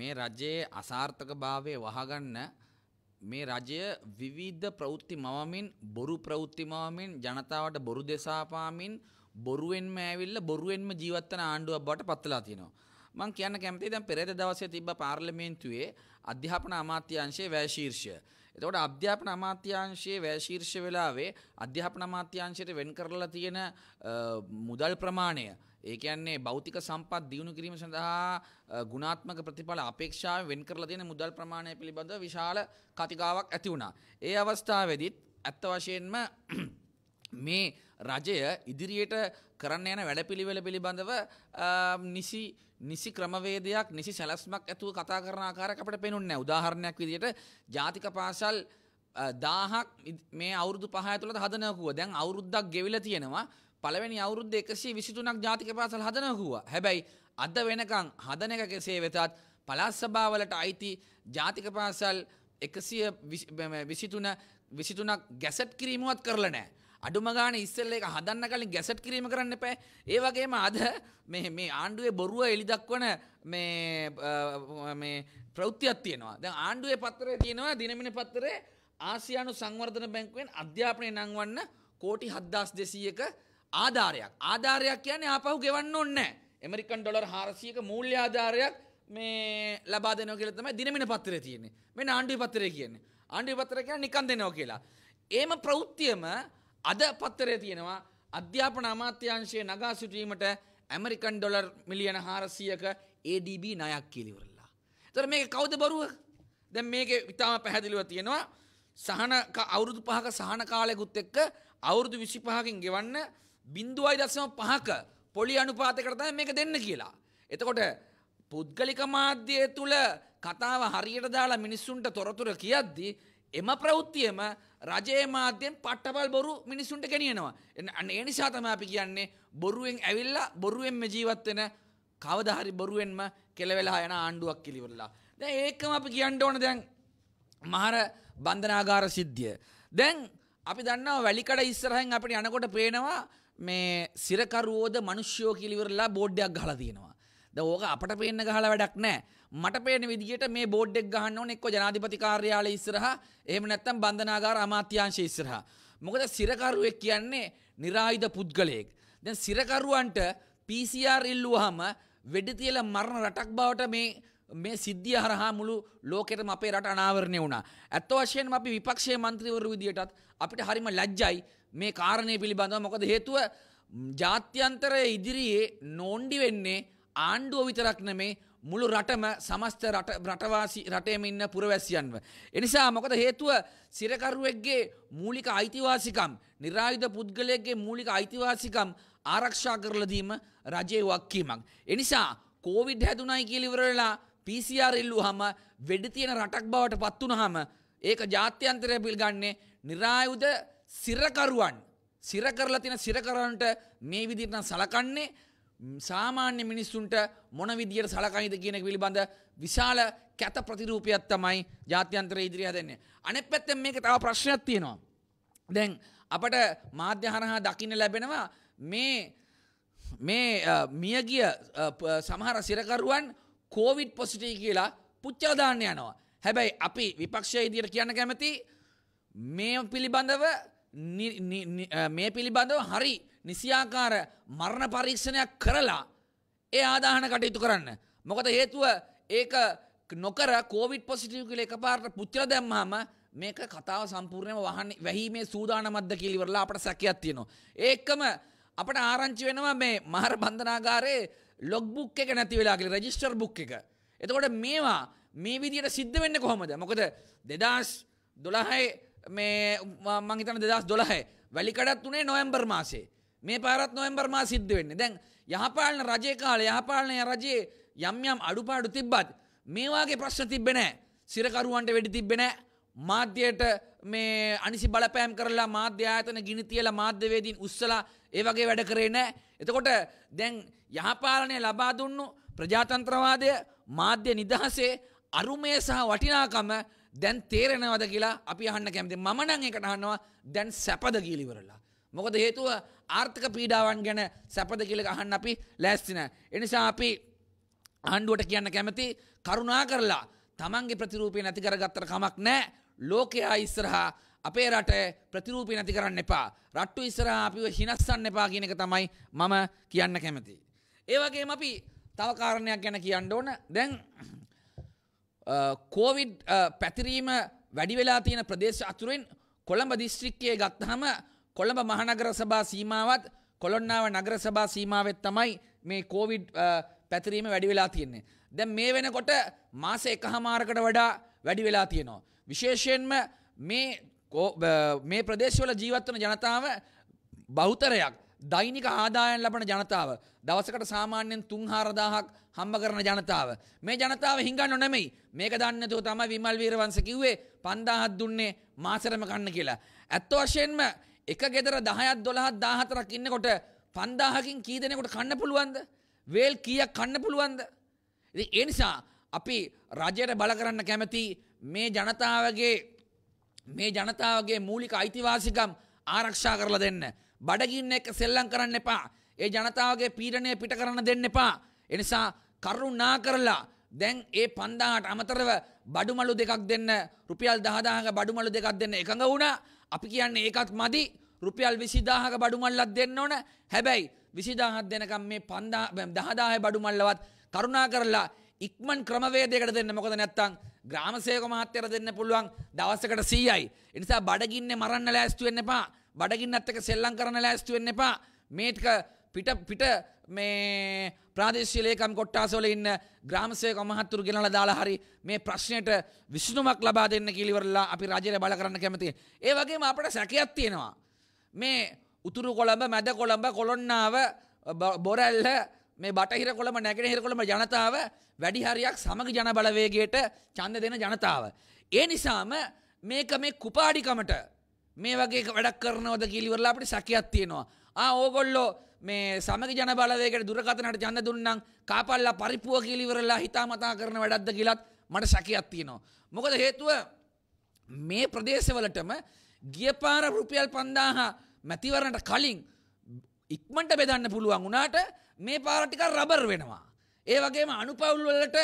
මේ රජයේ අසාර්ථක භාවය වහගන්න මේ රජය විවිධ ප්‍රවෘත්ති මවමින් බොරු ප්‍රවෘත්ති මවමින් ජනතාවට බොරු දෙසාපාමින් බොරුවෙන්ම ඇවිල්ලා බොරුවෙන්ම ජීවත්වන ආණ්ඩුවක් බවට පත්වලා තියෙනවා. මං කියන්න කැමතියි දැන් පෙරේද දවසේ තිබ්බ පාර්ලිමේන්තුවේ අධ්‍යාපන අමාත්‍යාංශයේ වැයශීර්ෂය. එතකොට අධ්‍යාපන අමාත්‍යාංශයේ වැයශීර්ෂ වෙලාවේ අධ්‍යාපන අමාත්‍යාංශයට වෙන් කරලා තියෙන මුදල් ප්‍රමාණය ඒ කියන්නේ භෞතික සම්පත් දියුණු කිරීම සඳහා ගුණාත්මක ප්‍රතිඵල අපේක්ෂාවෙන් වෙන් කරලා තියෙන මුදල් ප්‍රමාණය පිළිබඳව විශාල කතිකාවක් ඇති වුණා. ඒ අවස්ථාවේදීත් ඇත්ත වශයෙන්ම මේ රජය ඉදිරියට කරන්න යන වැඩපිළිවෙල පිළිබඳව නිසි නිසි ක්‍රමවේදයක් නිසි සැලස්මක් ඇතුව කතා කරන ආකාරයක් අපිට පේනුන්නේ නැහැ. උදාහරණයක් විදිහට ජාතික පාසල් දාහක් මේ අවුරුදු පහය තුළට හදනකුව දැන් අවුරුද්දක් ගෙවිලා තියෙනවා පළවෙනි අවුරුද්ධ එකසිී විසිතුනක් ජාතික පාසල් හදනහවා. හැබැයි අද වෙනකං හදන එක කෙසේ වෙතත් පලාස්සභාවලට අයිති ජාතික පාසල් එකසිය විසිතුන විසිතුනක් ගැසට් කිරීමුවත් කරලනෑ. අඩුමගාන ඉස්සල්ල එක හදන්න කලින් ගැසට් කිරීම කරන්න පෑ ඒවගේම අද මේ ආණ්ඩුවේ බොරුව එලිදක්වන ප්‍රෞතියක් තියෙනවා ද ආණ්ඩුවේ පත්තරය තියෙනවා දිනමින පත්තරේ ආසියානු සංවර්ධන බැංකුවෙන් අධ්‍යාපනය නංවන්න කෝටි හද්දාස් දෙසීයක ආධාරයක් ආධාරයක් කියන්නේ ආපහු ගෙවන්න ඕන්නේ ඇමරිකන් ඩොලර් 400ක මූල්‍ය ආධාරයක් මේ ලබා දෙනවා කියලා තමයි දිනමින පත්‍රය තියෙන්නේ. මේ ආණ්ඩුවේ පත්‍රය කියන්නේ. ආණ්ඩුවේ පත්‍රය කියන්නේ නිකන් දෙනවා කියලා. ඒම ප්‍රවෘත්තියම අද පත්‍රය තියෙනවා අධ්‍යාපන අමාත්‍යාංශයේ නගා සිටීමට ඇමරිකන් ඩොලර් මිලියන 400ක ADB ණයක් කියලා ඉවරලා. ඒතර මේක කවුද බරුව? දැන් මේකේ ඉතාම පැහැදිලිව තියෙනවා සහන අවුරුදු 5ක සහන කාලයකුත් එක්ක අවුරුදු 25කින් ගෙවන්න බින්දුවයි දස්සම පහක පොලි අනුපාතකට තමයි මේක දෙන්න කියලා. එතකොට පුද්ගලික මාධ්‍ය තුළ කතාව හරියට දාලා මිනිස්සුන්ට තොරතුර කියද්දි එම ප්‍රවෘත්තියම රජයේ මාධ්‍යයෙන් පට්ටබල් බොරු මිනිස්සුන්ට ගෙනියනවා. ඒ නිසා තමයි අපි කියන්නේ බොරුවෙන් ඇවිල්ලා බොරුවෙන්ම ජීවත් වෙන කවදා හරි බොරුවෙන්ම කෙලවෙලා යන ආණ්ඩුවක් කිලිවරලා. දැන් ඒකම අපි කියන්න ඕන දැන් මහර බන්ධනාගාර සිද්ධිය. දැන් අපි දන්නවා වැලිකඩ ඉස්සරහින් අපිට යනකොට පේනවා මේ සිරකරුවෝද මනුෂ්‍යෝ කිලිවරලා බෝඩ්ඩයක් ගහලා තියෙනවා. ද ඕක අපට පේන්න ගහලා වැඩක් නැහැ. මට පේන විදිහට මේ බෝඩ් එක ගහන්න ඕනේ එක්ක ජනාධිපති කාර්යාලය ඉස්සරහා එහෙම නැත්නම් බන්ධනාගාර අමාත්‍යාංශය ඉස්සරහා. මොකද සිරකරුවෙක් කියන්නේ નિરાයුධ පුද්ගලයෙක්. දැන් සිරකරුවන්ට PCR ඉල්ලුවාම වෙඩි තියලා මරණ රටක් බවට මේ මේ සිද්ධිය හරහා මුළු ලෝකෙටම අපේ රට අනාවරණය වුණා. ඇත්ත වශයෙන්ම අපි විපක්ෂයේ මන්ත්‍රීවරු විදියටත් අපිට හරිම ලැජ්ජයි මේ කාරණය පිළිබඳව. මොකද හේතුව ජාත්‍යන්තර ඉදිරියේ නෝන්ඩි වෙන්නේ ආණ්ඩුව විතරක් නෙමේ මුළු රටම සමස්ත රටවාසි රටේම ඉන්න පුරවැසියන්ව. එනිසා මොකද හේතුව සිරකරුවෙක්ගේ මූලික අයිතිවාසිකම් නිරායුධ පුද්ගලයෙක්ගේ මූලික අයිතිවාසිකම් ආරක්ෂා කරලදීම රජයේ වක්කීමක්. එනිසා කෝවිඩ් හැදුනයි කියලිවරලා PCR ඉල්ලුවාම වෙඩි තියෙන රටක් බවට පත් වුනහම ඒක ජාත්‍යන්තරය පිළිගන්නේ નિરાයුධ සිරකරුවන් සිර කරලා තියෙන සිරකරන්ට මේ විදිහට නම් සලකන්නේ සාමාන්‍ය මිනිස්සුන්ට මොන විදියට සලකයිද කියන එක පිළිබඳ විශාල කැත ප්‍රතිරූපයක් තමයි ජාත්‍යන්තර ඉදිරිය හදන්නේ. අනෙත් පැත්තෙන් මේක තව ප්‍රශ්නයක් තියෙනවා. දැන් අපට මාධ්‍ය හරහා දකින්න ලැබෙනවා මේ මේ මියගිය සමහර සිරකරුවන් කෝවිඩ් පොසිටී කියලා පුච්චලදාන්න යනවා. හැබැයි අපි විපක්ෂය ඉදිර කියන්න කැමති මේ පිළිබඳව මේ පිළිබඳව හරි නිසියාකාර මරණ පරීක්ෂණයක් කරලා ඒ ආදාහන කටයුතු කරන්න. මොකද හේතුව ඒක නොකර කෝවිඩ් පොසිටිව් කියල එක පාරට පුච්චල දැම්මහම මේක කතාව සම්පූර්ණයම වහන්න වැහීමේ සූදානමද්ද කිලිවරලා අපට සැකයක් තියෙනවා. ඒකම අපට ආරංචි වෙනවා මේ මහර බන්ධනාගාරයේ ලොග් බුක් එක නැති වෙලාගේ රජිස්ටර් බුක් එක. එතකොට මේවා මේ විදියට සිද්ධ වෙන්න කොහොමද මොකද දෙදස් දොළහයි මේ මංහිතන දෙදස් දොළහයි වැලිකඩත් වනේ නොයම්බර් මාසේ මේ පාරත් නොයම්බර් මා සිද්ධ වෙන්න දැන් යහපාලන රජය කාල යහපාලනය රජයේ යම් යම් අඩුපාඩු තිබ්බත් මේවාගේ ප්‍රශ්න තිබෙනෑ සිරකරුවන්ට වැඩි තිබෙනෑ මාධ්‍යයට මේ අනිසි බලපෑම් කරලා මාධ්‍ය ආයතන ගිනි තියලා මාධ්‍යවේදීන් උස්සලා ඒ වගේ වැඩ කරේ නැහැ. එතකොට දැන් යහපාලනය ලබා දුන්නු ප්‍රජාතන්ත්‍රවාදය මාධ්‍ය නිදහසේ අරුමය සහ වටිනාකම දැන් තේරෙනවද කියලා අපි අහන්න කැමති. මම නම් ඒකට අහනවා දැන් සැපද කියලා ඉවරලා. මොකද හේතුව ආර්ථික පීඩාවන් ගැන සැපද කියලා අහන්න අපි ලෑස්ති නැහැ. ඒ නිසා අපි ආණ්ඩුවට කියන්න කැමති කරුණා කරලා තමන්ගේ ප්‍රතිරූපය නැති කරගත්තට කමක් නැහැ. ලෝකයා ඉස්සරහා අපේ රට ප්‍රතිරූපී නැති කරන්න එපා. රට්ටු ඉස්සරහා අපිව හිනස්සන්න එපා කියන එක තමයි මම කියන්න කැමති. ඒ වගේම අපි තව කාරණයක් ගැන කියන්න ඕන. දැන් කෝවිඩ් පැතිරීම වැඩි වෙලා තියෙන ප්‍රදේශ අතුරෙන් කොළඹ දිස්ත්‍රික්කයේ ගත්තහම කොළඹ මහනගර සභා සීමාවත් කොළොන්නාව නගර සභා සීමාවෙත් තමයි මේ කෝවිඩ් පැතිරීම වැඩි වෙලා තියෙන්නේ. දැන් මේ වෙනකොට මාස එකහමාරකට වඩා වැඩි වෙලා තියෙනවා. විශේෂයෙන්ම මේ ප්‍රදේශවල ජීවත්වන ජනතාව බෞතරයක් දෛනික ආදායන් ලබන ජනතාව දවසකට සාමාන්‍යයෙන් තුන් හාරදාහක් හම්බ කරන ජනතාව මේ ජනතාව හිඟන්න නොනෙමයි මේක දන්නතුව තම විමල් වීරවංශ කිව්වේ පන්දාහත් දුන්නේ මාසරම කන්න කියලා ඇත්ත වශයෙන්ම එක ගෙදර දහයත් දොළහත් දාහතරක් ඉන්නකොට පන්දාහකින් කී දෙනෙකුට කන්න පුළුවන්ද වේල් කියක් කන්න පුළුවන්ද ඒ නිසා අපි රජයට බල කරන්න කැමති මේ ජනතාවගේ මේ ජනතාවගේ මූලික අයිතිවාසිකම් ආරක්ෂා කරලා දෙන්න. බඩගින්න එක සෙල්ලම් කරන්න එපා. ඒ ජනතාවගේ පීඩනය පිට කරන්න දෙන්න එපා. එනිසා කරුණා කරලා දැන් ඒ 5000ට අමතරව බඩුමලු දෙකක් දෙන්න රුපියල් 10000ක බඩුමලු දෙකක් දෙන්න එකඟ වුණා. අපි කියන්නේ ඒකත් මදි. රුපියල් 20000ක බඩුමල්ලක් දෙන්න ඕන. හැබැයි 20000ක් දෙනකම් මේ 5000 10000 බඩුමල්ලවත් කරුණා කරලා ඉක්මන් ක්‍රමවේදයකට දෙන්න මොකද නැත්තං ග්‍රාමසයක මහත්තයට දෙන්න පුළුවන් දවස්සකට සීයයි. එනිසා බඩගින්න මරන්න ලෑස්තුවෙන්න එපා බඩගින්නත්තක සෙල්ලං කරන ලෑස්තුවෙන්න එපා මේටක පිට පිට මේ ප්‍රාදේශලේකම් කොට්ටාසෝල ඉන්න ග්‍රාමසයක මහත්තුරු ගෙනල දාලා හරි මේ ප්‍රශ්නයට විශ්නුමක් ලබා දෙන්න කිලිවරලා අපි රජය බල කරන්න කැමති. ඒ වගේම අපට සැකයක් තියෙනවා. මේ උතුරු කොළඹ මැද කොළඹ කොළොන්නාව බොරැල්ල මේ බටහිර කොළඹ නැගෙනහිර කොළඹ ජනතාව වැඩි හරියක් සමග ජන බලවේගයට ඡන්ද දෙන ජනතාව. ඒ නිසාම මේක මේ කුපාඩිකමට මේ වගේ වැඩක් කරනවද කියලා අපිට සැකයක් තියෙනවා. ආ ඕගොල්ලෝ මේ සමග ජන බලවේගයට දුරකථනට ඡන්ද දුන්නම් කාපල්ලා පරිප්පුව කියලා ඉවරලා හිතාමතා කරන වැඩක්ද කියලාත් මට සැකයක් තියෙනවා. මොකද හේතුව මේ ප්‍රදේශවලටම ගිය පාර රුපියල් 5000 මැතිවරණට කලින් ඉක්මනට බෙදන්න පුළුවන් වුණාට මේ පාරටික රබර් වෙනවා. ඒ වගේම අනුපවුල්වලට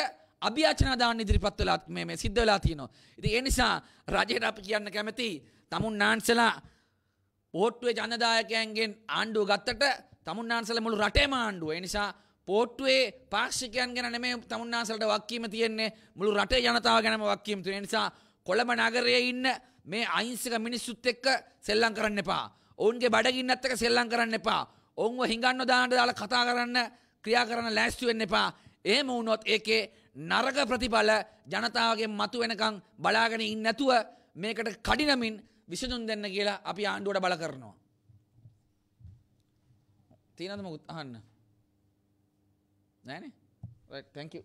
අභ්‍යාචනාදාන ඉදිරිපත් වෙලා මේ සිද්ධ වෙලා තියෙනවා. ඉතින් ඒ නිසා රජයට අපි කියන්න කැමති තමුන් නාන්සලා පෝට්ටුවේ ජනදායකයන්ගෙන් ආණ්ඩුව ගත්තට තමුන් නාන්සලා මුළු රටේම ආණ්ඩුව. ඒ නිසා පෝට්ටුවේ පාක්ෂිකයන් ගැන නෙමෙයි තමුන් නාන්සලට වක්කීම තියෙන්නේ මුළු රටේ ජනතාව ගැනම වක්කීම තියෙන නිසා කොළඹ නගරයේ ඉන්න මේ අහිංසක මිනිස්සුත් එක්ක සෙල්ලම් කරන්න එපා. ඔවුන්ගේ බඩගින්නත් එක්ක සෙල්ලම් කරන්න එපා. ඔවුන්ව හිඟන්න දානට දාලා කතා කරන්න ක්‍රියා කරන්න ලෑස්ති වෙන්න එපා. එහෙම වුණොත් ඒකේ නරක ප්‍රතිඵල ජනතාවගෙන් මතු වෙනකන් බලාගෙන ඉන්නේ නැතුව මේකට කඩිනමින් විසඳුම් දෙන්න කියලා අපි ආණ්ඩුවට බල කරනවා. තියෙනවද මොකුත් අහන්න? නෑනේ. right thank you